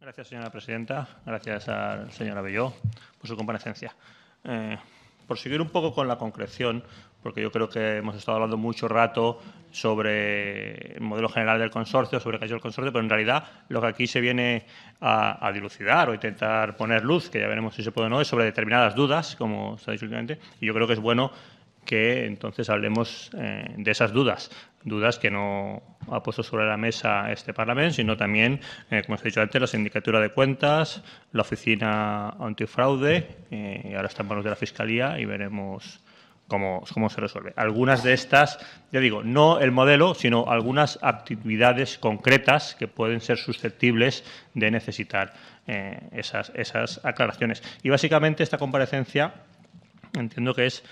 Gracias, señora presidenta. Gracias al señor Abelló por su comparecencia. Eh, por seguir un poco con la concreción, porque yo creo que hemos estado hablando mucho rato sobre el modelo general del consorcio, sobre qué ha hecho el consorcio, pero en realidad lo que aquí se viene a, dilucidar o intentar poner luz, que ya veremos si se puede o no, es sobre determinadas dudas, como se ha dicho últimamente, y yo creo que es bueno que entonces hablemos eh, de esas dudas, dudas que no ha puesto sobre la mesa este Parlamento, sino también, eh, como os he dicho antes, la Sindicatura de Cuentas, la Oficina Antifraude, eh, y ahora está en manos de la Fiscalía y veremos cómo, se resuelve. Algunas de estas, ya digo, no el modelo, sino algunas actividades concretas que pueden ser susceptibles de necesitar eh, esas, esas aclaraciones. Y básicamente esta comparecencia entiendo que es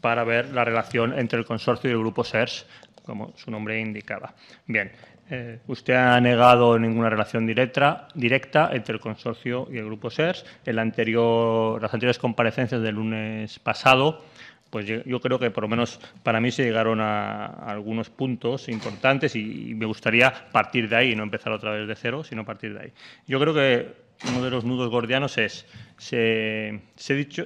para ver la relación entre el consorcio y el grupo SERS como su nombre indicaba. Bien, eh, usted ha negado ninguna relación directa, directa entre el consorcio y el grupo SERS. En anterior, las anteriores comparecencias del lunes pasado, pues yo, creo que por lo menos para mí se llegaron a, algunos puntos importantes y, me gustaría partir de ahí, y no empezar otra vez de cero, sino partir de ahí. Yo creo que uno de los nudos gordianos es, se,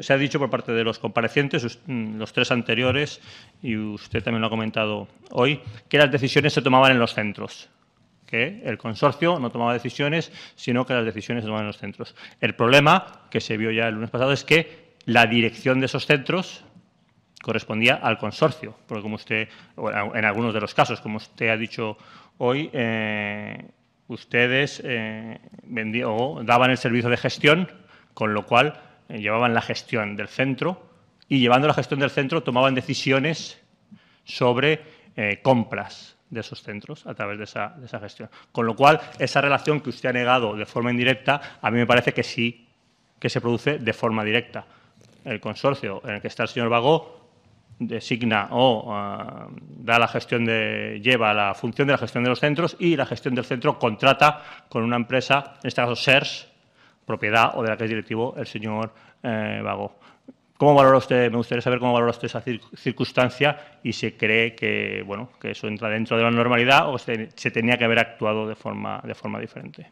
ha dicho por parte de los comparecientes, mm, los tres anteriores, y usted también lo ha comentado hoy, que las decisiones se tomaban en los centros, que el consorcio no tomaba decisiones, sino que las decisiones se tomaban en los centros. El problema, que se vio ya el lunes pasado, es que la dirección de esos centros correspondía al consorcio, porque como usted, en algunos de los casos, como usted ha dicho hoy, eh, ustedes eh, daban el servicio de gestión, con lo cual eh, llevaban la gestión del centro y llevando la gestión del centro tomaban decisiones sobre eh, compras de esos centros a través de esa, gestión. Con lo cual, esa relación que usted ha negado de forma indirecta, a mí me parece que sí, que se produce de forma directa. El consorcio en el que está el señor vagó, designa o eh, da la gestión de, lleva la función de la gestión de los centros y la gestión del centro contrata con una empresa, en este caso SERS, propiedad o de la que es directivo el señor eh, Vago. ¿Cómo valora usted, me gustaría saber cómo valora usted esa circunstancia y se cree que, bueno, que eso entra dentro de la normalidad o se, se tenía que haber actuado de forma, de forma diferente?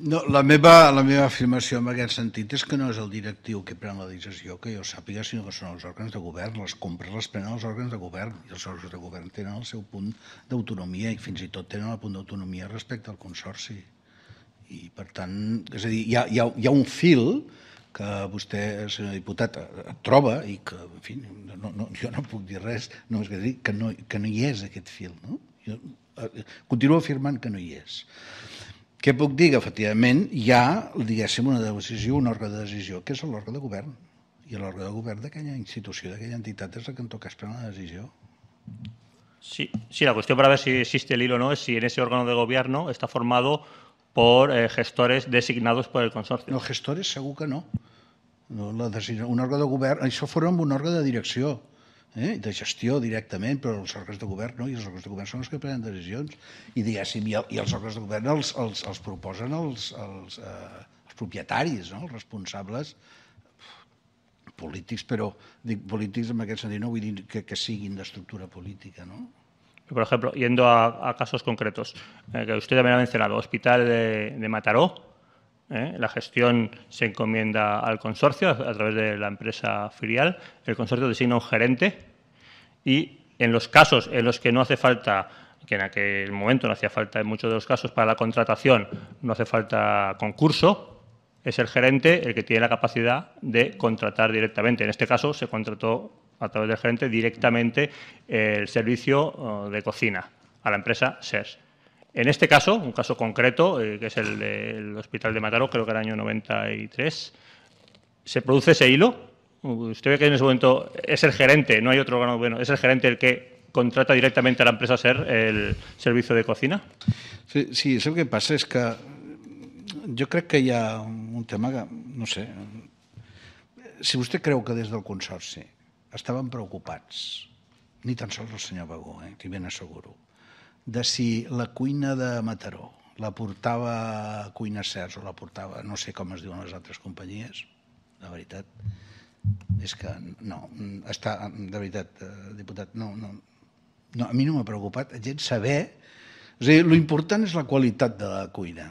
No, la, meva, la meva afirmació en aquest sentit és que no és el directiu que pren la decisió, que jo sàpiga, sinó que són els òrgans de govern. Les compres les prenen els òrgans de govern i els òrgans de govern tenen el seu punt d'autonomia i fins i tot tenen el punt d'autonomia respecte al consorci. I, per tant, és a dir, hi ha, hi ha, hi ha un fil que vostè, senyor diputat, eh, troba i que, en fi, no, no, jo no puc dir res, no, és que dir que no, que no hi és aquest fil. No? Jo eh, continuo afirmant que no hi és. Què puc dir? efectivament, hi ha, diguéssim, una decisió, un òrgan de decisió, que és l'òrgan de govern. I l'òrgan de govern d'aquella institució, d'aquella entitat, és el que en toca esperar una la decisió. Sí, sí, la per a veure si existe el o no és si en ese órgano de govern està format per eh, gestores designats per el consorci. No, gestores segur que no. no la decisió, un òrgan de govern, això forma un òrgan de direcció eh, de gestió directament, però els òrgans de govern no, i els òrgans de govern són els que prenen decisions i diguéssim, i, el, i els òrgans de govern els, els, els proposen els, els, eh, els propietaris, no, els responsables polítics, però dic polítics en aquest sentit no vull dir que, que siguin d'estructura política, no? Por ejemplo, yendo a, a casos concretos, eh, que usted también ha mencionado, Hospital de, de Mataró, ¿eh? La gestión se encomienda al consorcio a, a, través de la empresa filial. El consorcio designa un gerente y en los casos en los que no hace falta, que en aquel momento no hacía falta en muchos de los casos para la contratación, no hace falta concurso, es el gerente el que tiene la capacidad de contratar directamente. En este caso se contrató a través del gerente directamente el servicio oh, de cocina a la empresa SERS. En este caso, un caso concreto, eh, que es el del Hospital de Mataró, creo que era el año 93, se produce ese hilo. Uh, usted ve que en ese momento es el gerente, no hay otro órgano bueno, es el gerente el que contrata directamente a la empresa SER el servicio de cocina. Sí, sí eso que pasa es que yo creo que hay un tema que, no sé, si usted creo que desde el consorcio estaban preocupados, ni tan solo el señor Bagó, eh, viene bien de si la cuina de Mataró la portava Cuina Cers o la portava, no sé com es diuen les altres companyies, la veritat, és que no, està, de veritat, eh, diputat, no, no, no a mi no m'ha preocupat gens saber, és a dir, l'important és la qualitat de la cuina.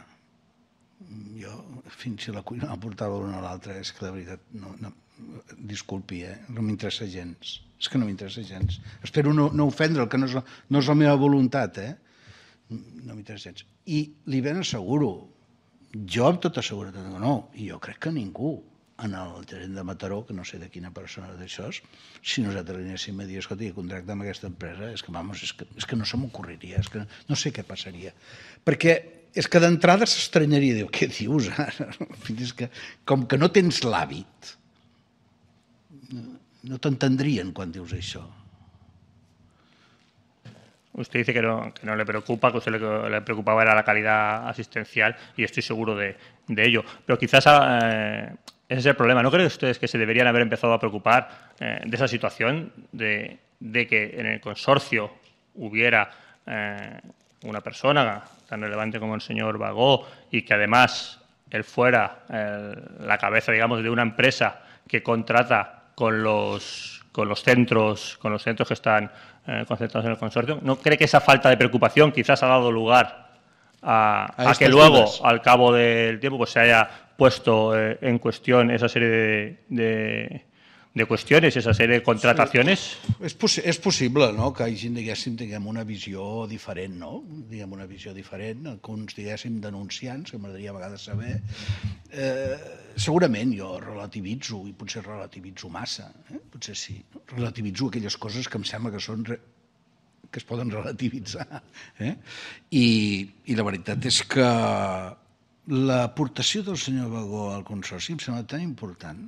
Jo, fins si la cuina la portava l'una o l'altra, és que de veritat, no, no, Disculpi, eh? no m'interessa gens. És que no m'interessa gens. Espero no, no ofendre, que no és, la, no és la meva voluntat, eh? No m'interessa gens. I li ben asseguro, jo amb tota seguretat que no, i jo crec que ningú en el gerent de Mataró, que no sé de quina persona d'això és, si nosaltres anéssim a dir, escolta, contracta amb aquesta empresa, és que, vamos, és que, és que no se m'ocorriria, és que no sé què passaria. Perquè és que d'entrada s'estranyaria, diu, què dius ara? És que, com que no tens l'hàbit, no t'entendrien quan dius eso? Usted dice que no, le preocupa, que usted le preocupaba era la calidad asistencial y estoy seguro de, ello. Pero quizás eh, ese es el problema. ¿No que ustedes que se deberían haber empezado a preocupar eh, de esa situación, de, que en el consorcio hubiera eh, una persona tan relevante como el señor Vago y que además él fuera la cabeza, digamos, de una empresa que contrata con los, con los centros, con los centros que están eh, concentrados en el consorcio. ¿No cree que esa falta de preocupación quizás ha dado lugar a, que luego, al cabo del tiempo, pues se haya puesto eh, en cuestión esa serie de de qüestions, esa sèrie de contratacions? És, posi és possible no? que hagin, diguéssim, tinguem una visió diferent, no? Diguem una visió diferent, alguns, diguéssim, denunciants, que m'agradaria a vegades saber. Eh, segurament jo relativitzo, i potser relativitzo massa, eh? potser sí, relativitzo aquelles coses que em sembla que són que es poden relativitzar. Eh? I, I la veritat és que l'aportació del senyor Bagó al Consorci em sembla tan important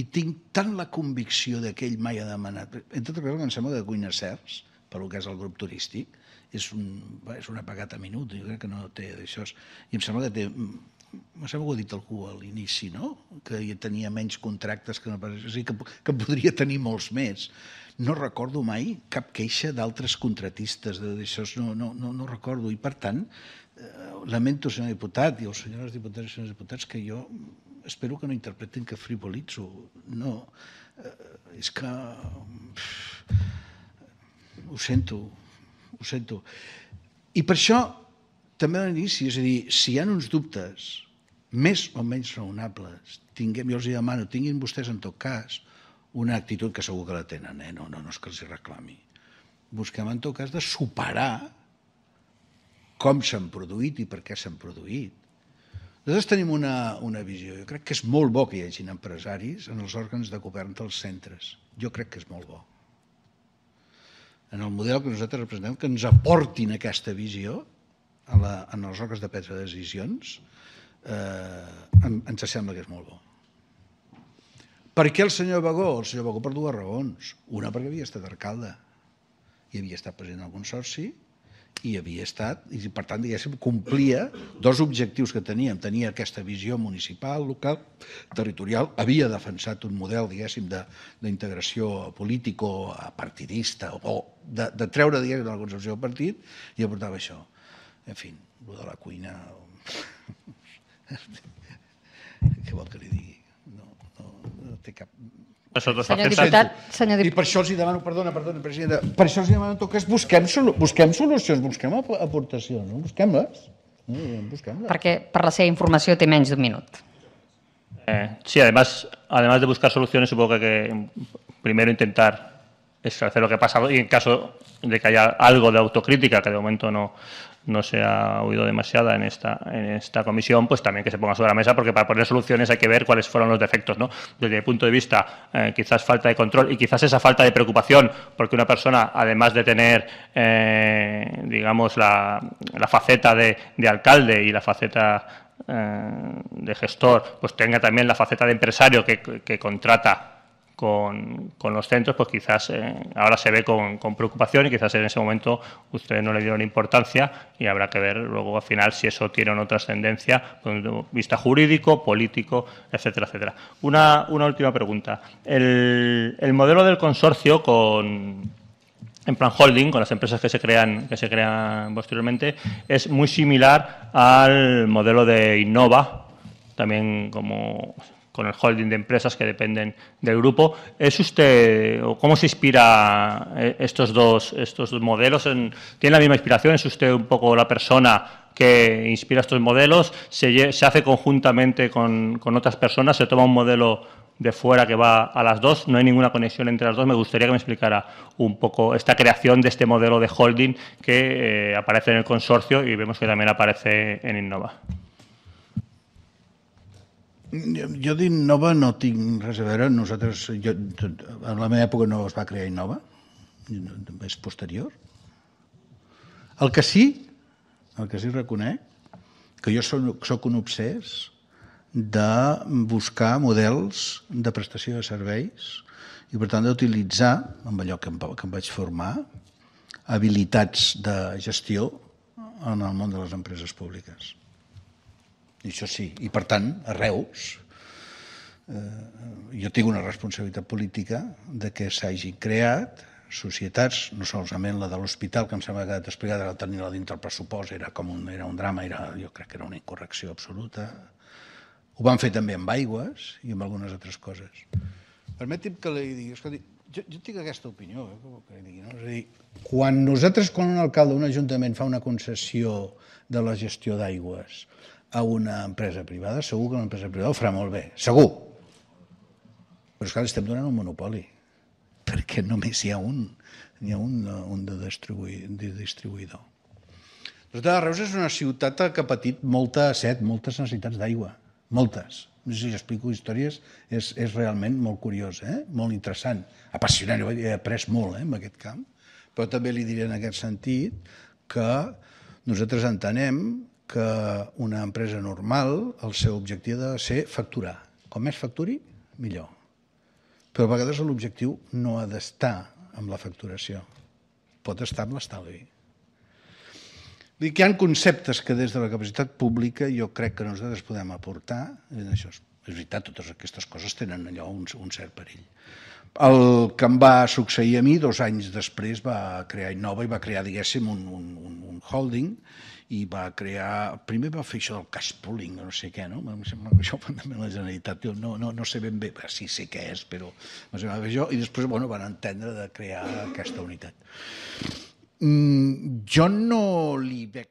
i tinc tant la convicció de que ell mai ha demanat... En tot cas, em sembla que Cuina Certs, pel que és el grup turístic, és, un, és una pagata minut, jo crec que no té d'això. I em sembla que té... Em sembla que ho ha dit algú a l'inici, no? Que ja tenia menys contractes que no pas... O sigui, que, que podria tenir molts més. No recordo mai cap queixa d'altres contratistes d'això, no, no, no, no recordo. I, per tant, eh, lamento, senyor diputat, i els senyors diputats i senyors diputats, que jo espero que no interpretin que frivolitzo. No, eh, és que... ho sento, ho sento. I per això, també a l'inici, és a dir, si hi ha uns dubtes més o menys raonables, tinguem, jo els demano, tinguin vostès en tot cas una actitud que segur que la tenen, eh? no, no, no és que els hi reclami. Busquem en tot cas de superar com s'han produït i per què s'han produït nosaltres tenim una, una visió. Jo crec que és molt bo que hi hagin empresaris en els òrgans de govern dels centres. Jo crec que és molt bo. En el model que nosaltres representem, que ens aportin aquesta visió a la, en els òrgans de presa de decisions, eh, ens sembla que és molt bo. Per què el senyor Bagó? El senyor Bagó per dues raons. Una, perquè havia estat alcalde i havia estat president del Consorci, hi havia estat i per tant diguéssim complia dos objectius que teníem. Tenia aquesta visió municipal, local, territorial, havia defensat un model diguéssim d'integració político partidista o de, de treure diguéssim de la concepció del partit i aportava això. En fi, el de la cuina... Què vol que li digui? No, no, no té cap sota senyor la diputat, senyor diputat. I per això els hi demano, perdona, perdona, presidenta, per això els hi demano que busquem, solu busquem solucions, busquem aportacions, no? busquem-les. Busquem Perquè per la seva informació té menys d'un minut. Eh, sí, además, además de buscar soluciones, supongo que primero intentar es hacer lo que ha pasado y en caso de que haya algo de autocrítica, que de momento no, no se ha oído demasiada en esta, en esta comisión, pues también que se ponga sobre la mesa, porque para poner soluciones hay que ver cuáles fueron los defectos. ¿no? Desde el punto de vista, eh, quizás falta de control y quizás esa falta de preocupación, porque una persona, además de tener, eh, digamos, la, faceta de, alcalde y la faceta eh, de gestor, pues tenga también la faceta de empresario que, que contrata con, los centros, pues quizás eh, ahora se ve con, preocupación y quizás en ese momento ustedes no le dieron importancia y habrá que ver luego al final si eso tiene o no trascendencia desde vista jurídico, político, etcétera, etcétera. Una, una última pregunta. El, el modelo del consorcio con en plan holding, con las empresas que se crean, que se crean posteriormente, es muy similar al modelo de Innova, también como con el holding de empresas que dependen del grupo. ¿Es usted, o cómo se inspira eh, estos dos, estos modelos? ¿Tiene la misma inspiración? ¿Es usted un poco la persona que inspira estos modelos? ¿Se, hace conjuntamente con, con, otras personas? ¿Se toma un modelo de fuera que va a las dos? ¿No hay ninguna conexión entre las dos? Me gustaría que me explicara un poco esta creación de este modelo de holding que eh, aparece en el consorcio y vemos que también aparece en Innova. Jo d'Innova no tinc res a veure. Nosaltres, jo, en la meva època no es va crear Innova, és posterior. El que sí, el que sí reconec, que jo sóc, sóc un obsès de buscar models de prestació de serveis i, per tant, d'utilitzar, amb allò que em, que em vaig formar, habilitats de gestió en el món de les empreses públiques això sí. I per tant, a Reus, eh, jo tinc una responsabilitat política de que s'hagi creat societats, no solament la de l'hospital, que em sembla que ha quedat explicada, la tenir la dintre el pressupost, era com un, era un drama, era, jo crec que era una incorrecció absoluta. Ho van fer també amb aigües i amb algunes altres coses. Permeti'm que li digui, escolti, jo, jo tinc aquesta opinió, eh, que, li digui, no? És a dir, quan nosaltres, quan un alcalde d'un ajuntament fa una concessió de la gestió d'aigües, a una empresa privada, segur que una empresa privada ho farà molt bé, segur. Però és que estem donant un monopoli, perquè només hi ha un, hi ha un, un de, distribuï, de distribuïdor. Resulta de Reus és una ciutat que ha patit molta set, moltes necessitats d'aigua, moltes. No sé si explico històries, és, és realment molt curiós, eh? molt interessant, apassionant, jo he après molt eh, en aquest camp, però també li diré en aquest sentit que nosaltres entenem que una empresa normal, el seu objectiu ha de ser facturar. Com més facturi, millor. Però a vegades l'objectiu no ha d'estar amb la facturació. Pot estar amb l'estalvi. Dic, hi ha conceptes que des de la capacitat pública jo crec que nosaltres podem aportar. Això és, és veritat, totes aquestes coses tenen allò un, un cert perill. El que em va succeir a mi, dos anys després, va crear Innova i va crear, diguéssim, un, un, un holding i va crear... Primer va fer això del cash pooling, no sé què, no? Em sembla que això va també la Generalitat. Jo no, no, no sé ben bé, sí sé què és, però em sembla que això... I després, bueno, van entendre de crear aquesta unitat. Mm, jo no li veig